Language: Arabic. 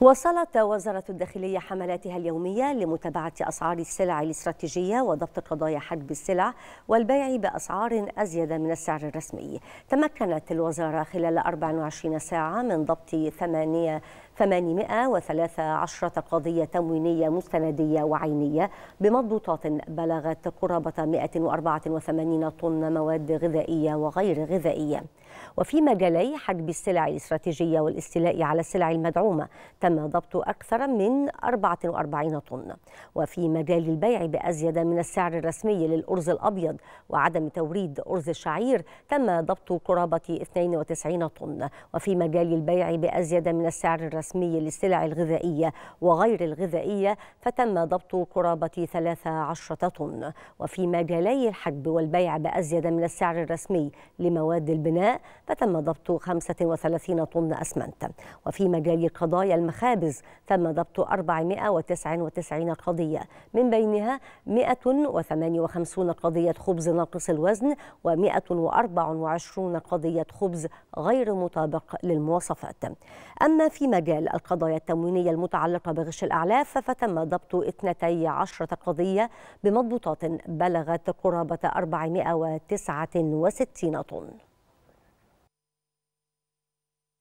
واصلت وزارة الداخلية حملاتها اليومية لمتابعة أسعار السلع الاستراتيجية وضبط قضايا حجب السلع والبيع بأسعار أزيد من السعر الرسمي تمكنت الوزارة خلال 24 ساعة من ضبط 8 813 قضية تموينية مستندية وعينية بمضبوطات بلغت قرابة 184 طن مواد غذائية وغير غذائية وفي مجالي حجب السلع الاستراتيجية والاستيلاء على السلع المدعومة تم ضبط أكثر من 44 طن وفي مجال البيع بأزيد من السعر الرسمي للأرز الأبيض وعدم توريد أرز الشعير تم ضبط قرابة 92 طن وفي مجال البيع بأزيد من السعر الرسمي للسلع الغذائية وغير الغذائية فتم ضبط قرابة 13 طن وفي مجالي الحجب والبيع بأزيد من السعر الرسمي لمواد البناء فتم ضبط 35 طن أسمنت وفي مجال قضايا المخ المخابز تم ضبط 499 قضية من بينها 158 قضية خبز ناقص الوزن و124 قضية خبز غير مطابق للمواصفات أما في مجال القضايا التموينية المتعلقة بغش الأعلاف فتم ضبط 12 قضية بمضبوطات بلغت قرابة 469 طن